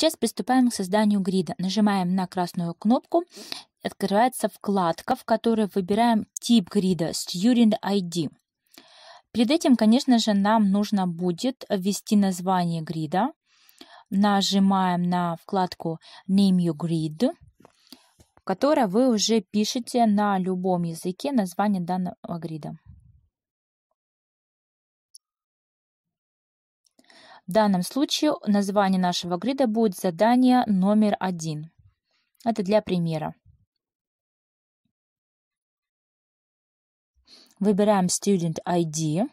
Сейчас приступаем к созданию грида. Нажимаем на красную кнопку. Открывается вкладка, в которой выбираем тип грида Student ID. Перед этим, конечно же, нам нужно будет ввести название грида. Нажимаем на вкладку Name Your Grid, которая вы уже пишете на любом языке название данного грида. В данном случае название нашего грида будет задание номер один. Это для примера. Выбираем Student ID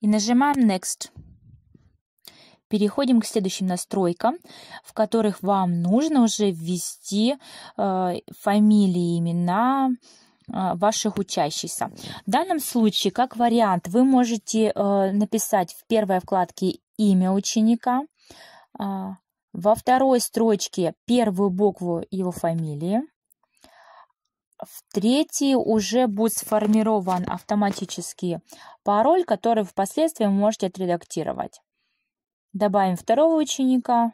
и нажимаем Next. Переходим к следующим настройкам, в которых вам нужно уже ввести э, фамилии, имена, э, а, ваших учащихся. В данном случае, как вариант, вы можете э, написать в первой вкладке имя ученика, а, во второй строчке первую букву его фамилии, в третьей уже будет сформирован автоматически пароль, который впоследствии вы можете отредактировать. Добавим второго ученика.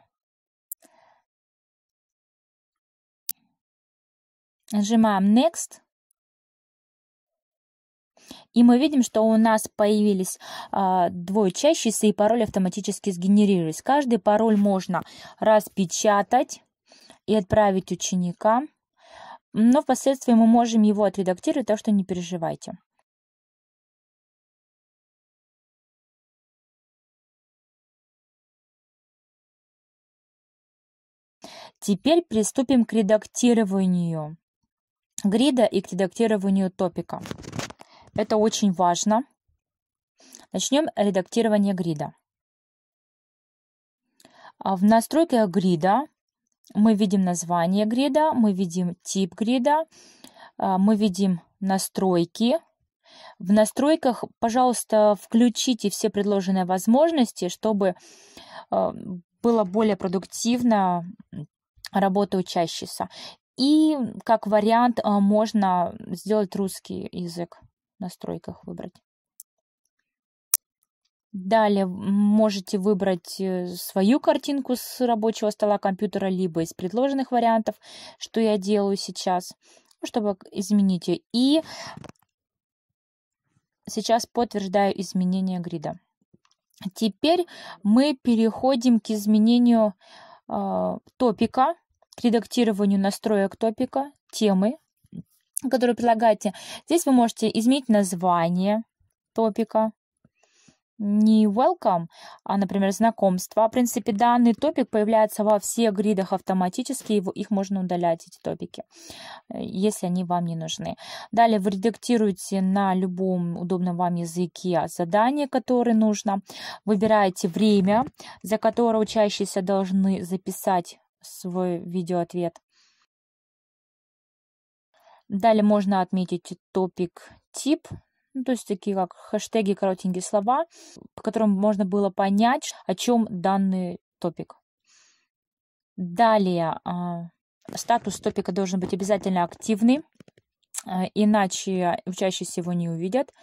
Нажимаем Next. И мы видим, что у нас появились а, двое двоечащиеся, и пароль автоматически сгенерировались. Каждый пароль можно распечатать и отправить ученикам. Но впоследствии мы можем его отредактировать, так что не переживайте. Теперь приступим к редактированию грида и к редактированию топика. Это очень важно. Начнем редактирование грида. А, в настройках грида мы видим название грида, мы видим тип грида, а, мы видим настройки. В настройках, пожалуйста, включите все предложенные возможности, чтобы а, было более продуктивно работа учащийся. И как вариант можно сделать русский язык настройках выбрать. Далее можете выбрать э, свою картинку с рабочего стола компьютера, либо из предложенных вариантов, что я делаю сейчас, ну, чтобы изменить ее. И сейчас подтверждаю изменение грида. Теперь мы переходим к изменению э, топика, к редактированию настроек топика, темы которую предлагаете. Здесь вы можете изменить название топика, не welcome, а, например, знакомство. В принципе, данный топик появляется во всех гридах автоматически, его, их можно удалять, эти топики, э, если они вам не нужны. Далее вы редактируете на любом удобном вам языке задание, которое нужно. Выбираете время, за которое учащиеся должны записать свой видеоответ. Далее можно отметить топик тип, ну, то есть такие как хэштеги, коротенькие слова, по которым можно было понять, о чем данный топик. Далее а, статус топика должен быть обязательно активный, а, иначе учащиеся его не увидят.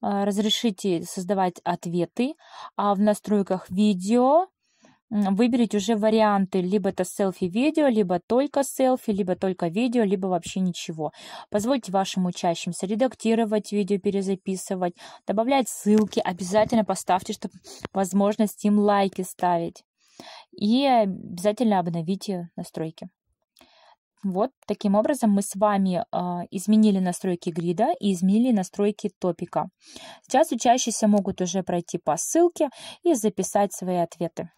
А, разрешите создавать ответы, а в настройках видео выберите уже варианты, либо это селфи-видео, либо только селфи, либо только видео, либо вообще ничего. Позвольте вашим учащимся редактировать видео, перезаписывать, добавлять ссылки, обязательно поставьте, чтобы возможность им лайки ставить. И обязательно обновите настройки. Вот таким образом мы с вами э, изменили настройки грида и изменили настройки топика. Сейчас учащиеся могут уже пройти по ссылке и записать свои ответы.